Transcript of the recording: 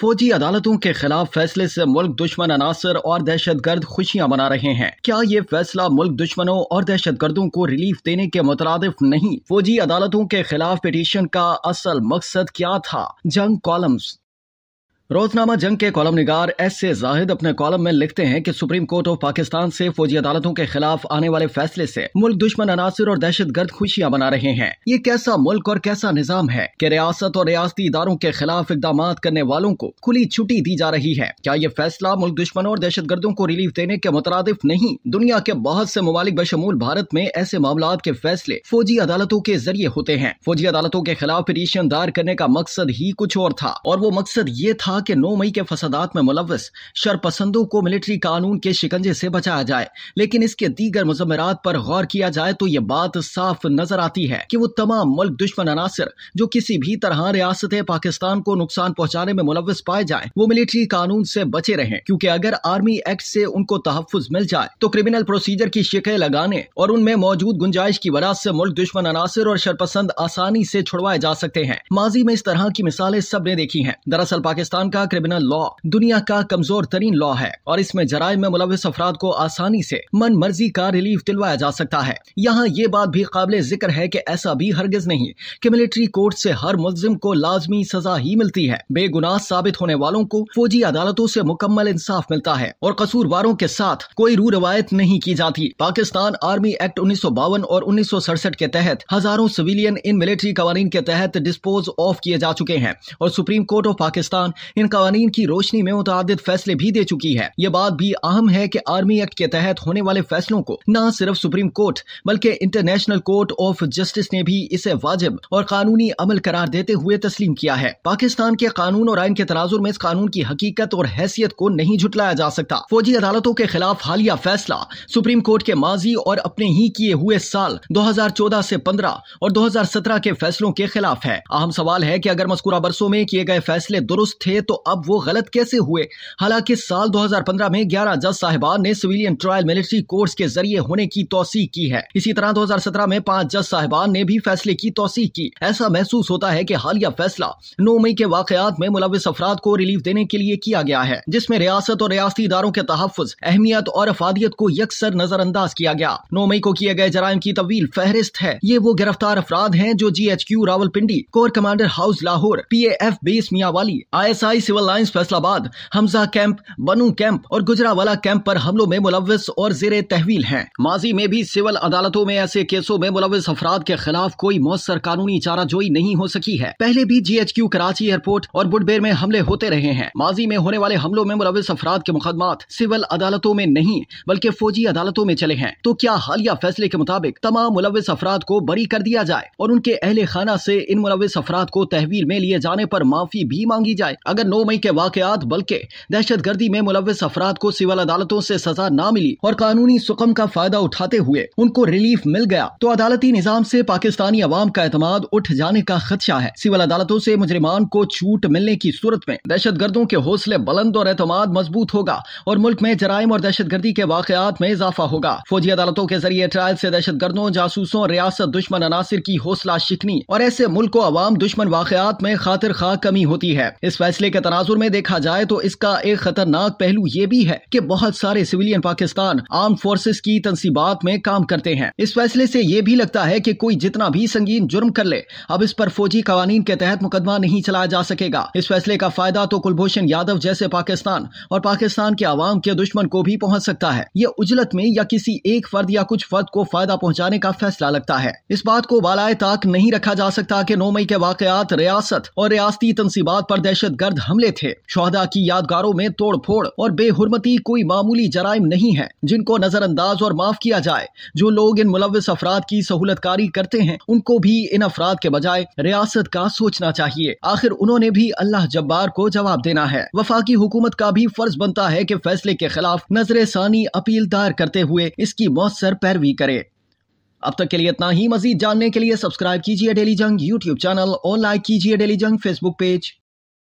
फौजी अदालतों के खिलाफ फैसले से मुल्क दुश्मन अनासर और दहशत गर्द खुशियाँ मना रहे हैं क्या ये फैसला मुल्क दुश्मनों और दहशत गर्दों को रिलीफ देने के मुतरदफ नहीं फौजी अदालतों के खिलाफ पिटीशन का असल मकसद क्या था जंग कॉलम्स रोजनामा जंग के कॉलम निगार एस ए जाहिद अपने कॉलम में लिखते हैं कि सुप्रीम कोर्ट ऑफ पाकिस्तान से फौजी अदालतों के खिलाफ आने वाले फैसले से मुल्क दुश्मन अनासर और दहशत गर्द खुशियाँ मना रहे हैं ये कैसा मुल्क और कैसा निजाम है कि रियासत और रियाती इदारों के खिलाफ इकदाम करने वालों को खुली छुट्टी दी जा रही है क्या ये फैसला मुल्क दुश्मनों और दहशत गर्दों को रिलीफ देने के मुतरद नहीं दुनिया के बहुत से ममालिक बशमूल भारत में ऐसे मामला के फैसले फौजी अदालतों के जरिए होते हैं फौजी अदालतों के खिलाफ पिटिशन दायर करने का मकसद ही कुछ और था और वो मकसद ये था कहा कि 9 मई के फसादात में मुलविस शरपसंदों को मिलिट्री कानून के शिकंजे से बचाया जाए लेकिन इसके दीगर मुजमरात पर गौर किया जाए तो ये बात साफ नजर आती है कि वो तमाम मुल्क दुश्मन अनासर जो किसी भी तरह रियासत पाकिस्तान को नुकसान पहुंचाने में मुलविस पाए जाए वो मिलिट्री कानून से बचे रहे क्यूँकी अगर आर्मी एक्ट से उनको तहफ़ मिल जाए तो क्रिमिनल प्रोसीजर की शिकें लगाने और उनमें मौजूद गुंजाइश की वजह से मुल्क दुश्मन अनासर और शरपसंद आसानी से छुड़वाए जा सकते हैं माजी में इस तरह की मिसालें सबने देखी है दरअसल पाकिस्तान पाकिस्तान का क्रिमिनल लॉ दुनिया का कमजोर तरीन लॉ है और इसमें जराय में मुलविस अफराद को आसानी से मन मर्जी का रिलीफ दिलवाया जा सकता है यहाँ ये बात भी काबिल जिक्र है की ऐसा भी हरगिज नहीं की मिलिट्री कोर्ट ऐसी हर मुलजिम को लाजमी सजा ही मिलती है बेगुनाह साबित होने वालों को फौजी अदालतों ऐसी मुकम्मल इंसाफ मिलता है और कसूरवारों के साथ कोई रू रवायत नहीं की जाती पाकिस्तान आर्मी एक्ट उन्नीस और उन्नीस के तहत हजारों सिविलियन इन मिलिट्री कवानीन के तहत डिस्पोज ऑफ किए जा चुके हैं और सुप्रीम कोर्ट ऑफ पाकिस्तान इन कवानीन की रोशनी में मुतद फैसले भी दे चुकी है ये बात भी अहम है की आर्मी एक्ट के तहत होने वाले फैसलों को न सिर्फ सुप्रीम कोर्ट बल्कि इंटरनेशनल कोर्ट ऑफ जस्टिस ने भी इसे वाजिब और कानूनी अमल करार देते हुए तस्लीम किया है पाकिस्तान के कानून और आइन के तनाजुर में इस कानून की हकीकत और हैसियत को नहीं झुटलाया जा सकता फौजी अदालतों के खिलाफ हालिया फैसला सुप्रीम कोर्ट के माजी और अपने ही किए हुए साल 2014 से 15 और 2017 के फैसलों के खिलाफ है अहम सवाल है कि अगर मस्कुरा बरसों में किए गए फैसले दुरुस्त थे तो अब वो गलत कैसे हुए हालांकि साल 2015 में 11 जज साहिबान ने सिविलियन ट्रायल मिलिट्री कोर्स के जरिए होने की तोसीक की है इसी तरह 2017 में पांच जज साहिबान ने भी फैसले की तोसीक की ऐसा महसूस होता है की हालिया फैसला नौ मई के वाकयात में मुलविस अफराद को रिलीफ देने के लिए किया गया है जिसमे रियासत और रियाती इदारों के तहफ़ अहमियत और अफादियत को यकसर नजरअंदाज किया गया नौ मई को किए गए जराइम की तवील फहरिस्त है ये वो गिरफ्तार अफराद हैं जो G H Q Rawalpindi corps commander house Lahore P A F base वाली I S I Mumbai civil lines Faisalabad Hamza camp Bannu camp और गुजरावाला कैंप पर हमलों में मुलविस और जेर तहवील हैं माजी में भी सिविल अदालतों में ऐसे केसों में मुलविस अफराद के खिलाफ कोई मौसर कानूनी चाराजोई नहीं हो सकी है पहले भी G H Q Karachi airport और बुडबेर में हमले होते रहे हैं माजी में होने वाले हमलों में मुलविस अफराद के मुकदमात सिविल अदालतों में नहीं बल्कि फौजी अदालतों में चले हैं तो क्या हालिया फैसले के मुताबिक तमाम मुलविस अफराद को बरी कर दिया जाए और उनके अहले खाना ऐसी इन मुलविस अफराद को तहवील में लिए जाने आरोप माफी भी मांगी जाए मगर नौ मई के वाकयात बल्कि दहशत गर्दी में मुलविस अफराद को सिविल अदालतों से सजा न मिली और कानूनी सुकम का फायदा उठाते हुए उनको रिलीफ मिल गया तो अदालती निजाम से पाकिस्तानी अवाम का एतम उठ जाने का खदशा है सिविल अदालतों से मुजरिमान को छूट मिलने की सूरत में दहशत गर्दों के हौसले बुलंद और एतमाद मजबूत होगा और मुल्क में जराइम और दहशत गर्दी के वाकयात में इजाफा होगा फौजी अदालतों के जरिए ट्रायल से दहशत गर्दों जासूसों रियासत दुश्मन अनासर की हौसला शिकनी और ऐसे मुल्क को अवाम दुश्मन वाकयात में खातिर खा कमी होती है इस फैसले मुद्दे के तनाजुर में देखा जाए तो इसका एक खतरनाक पहलू ये भी है कि बहुत सारे सिविलियन पाकिस्तान आर्म फोर्सेस की तनसीबात में काम करते हैं इस फैसले से ये भी लगता है कि कोई जितना भी संगीन जुर्म कर ले अब इस पर फौजी कवानीन के तहत मुकदमा नहीं चलाया जा सकेगा इस फैसले का फायदा तो कुलभूषण यादव जैसे पाकिस्तान और पाकिस्तान के आवाम के दुश्मन को भी पहुंच सकता है ये उजलत में या किसी एक फर्द या कुछ फर्द को फायदा पहुंचाने का फैसला लगता है इस बात को बालाए ताक नहीं रखा जा सकता कि नौ मई के वाकत रियासत और रियाती तनसीबात पर दहशत गर्द अवैध हमले थे शोहदा की यादगारों में तोड़फोड़ और बेहरमती कोई मामूली जराइम नहीं है जिनको नजरअंदाज और माफ किया जाए जो लोग इन मुलविस अफराद की सहूलतकारी करते हैं उनको भी इन अफराद के बजाय रियासत का सोचना चाहिए आखिर उन्होंने भी अल्लाह जब्बार को जवाब देना है वफाकी हुकूमत का भी फर्ज बनता है की फैसले के खिलाफ नजर सानी अपील दायर करते हुए इसकी मौसर पैरवी करे अब तक के लिए इतना ही मजीद जानने के लिए सब्सक्राइब कीजिए डेली जंग यूट्यूब चैनल और लाइक कीजिए डेली जंग फेसबुक पेज